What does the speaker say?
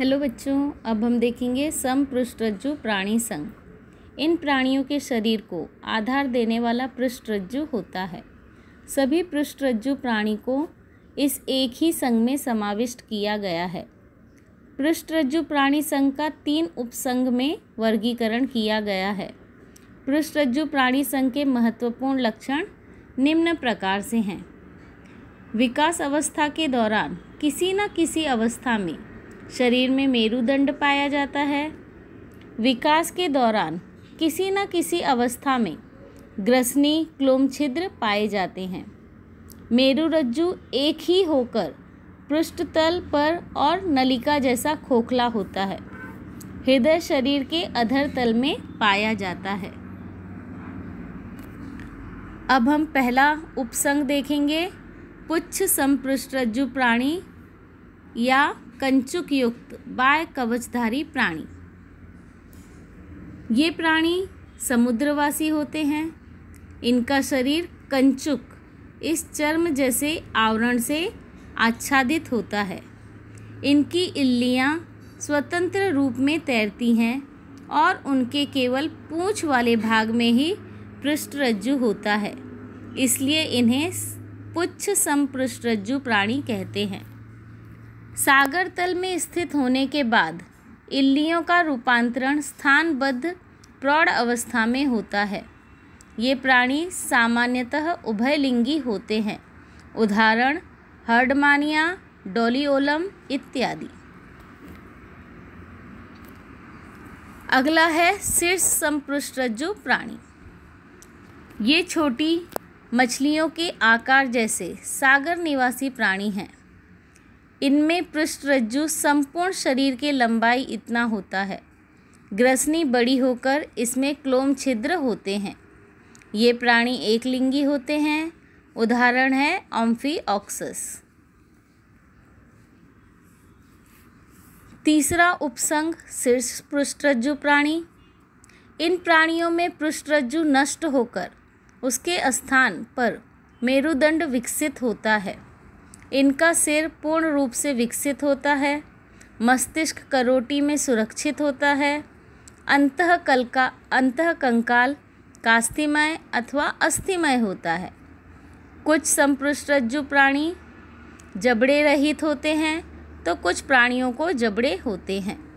hello बच्चों अब हम देखेंगे सम पृष्ठरज्जु प्राणी संघ इन प्राणियों के शरीर को आधार देने वाला पृष्ठरज्जु होता है सभी पृष्ठरज्जु प्राणी को इस एक ही संघ में समाविष्ट किया गया है पृष्ठरज्जु प्राणी संघ का तीन उपसंघ में वर्गीकरण किया गया है पृष्ठरज्जु प्राणी संघ के महत्वपूर्ण लक्षण निम्न प्रकार से हैं विकास अवस्था के दौरान किसी न किसी अवस्था में शरीर में मेरुदंड पाया जाता है विकास के दौरान किसी न किसी अवस्था में ग्रसनी क्लोम छिद्र पाए जाते हैं मेरुरज्जु एक ही होकर पृष्ठ तल पर और नलिका जैसा खोखला होता है हृदय शरीर के अधर तल में पाया जाता है अब हम पहला उपसंग देखेंगे पुच्छ रज्जु प्राणी या कंचुक युक्त बाय कवचधारी प्राणी ये प्राणी समुद्रवासी होते हैं इनका शरीर कंचुक इस चर्म जैसे आवरण से आच्छादित होता है इनकी इल्लियाँ स्वतंत्र रूप में तैरती हैं और उनके केवल पूँछ वाले भाग में ही पृष्ठरज्जु होता है इसलिए इन्हें पुच्छ सम प्राणी कहते हैं सागर तल में स्थित होने के बाद इल्लियों का रूपांतरण स्थानबद्ध प्रौढ़ अवस्था में होता है ये प्राणी सामान्यतः उभयलिंगी होते हैं उदाहरण हर्डमानिया डोलियोलम इत्यादि अगला है शीर्ष संपृष्ठजु प्राणी ये छोटी मछलियों के आकार जैसे सागर निवासी प्राणी हैं इनमें पृष्ठरज्जु संपूर्ण शरीर के लंबाई इतना होता है ग्रसनी बड़ी होकर इसमें क्लोम छिद्र होते हैं ये प्राणी एकलिंगी होते हैं उदाहरण है ऑम्फी ऑक्सस तीसरा उपसंग शीर्ष पृष्ठरज्जु प्राणी इन प्राणियों में पृष्ठरज्जु नष्ट होकर उसके स्थान पर मेरुदंड विकसित होता है इनका सिर पूर्ण रूप से विकसित होता है मस्तिष्क करोटी में सुरक्षित होता है अंतः का अंतः कंकाल कास्तिमय अथवा अस्थिमय होता है कुछ रज्जु प्राणी जबड़े रहित होते हैं तो कुछ प्राणियों को जबड़े होते हैं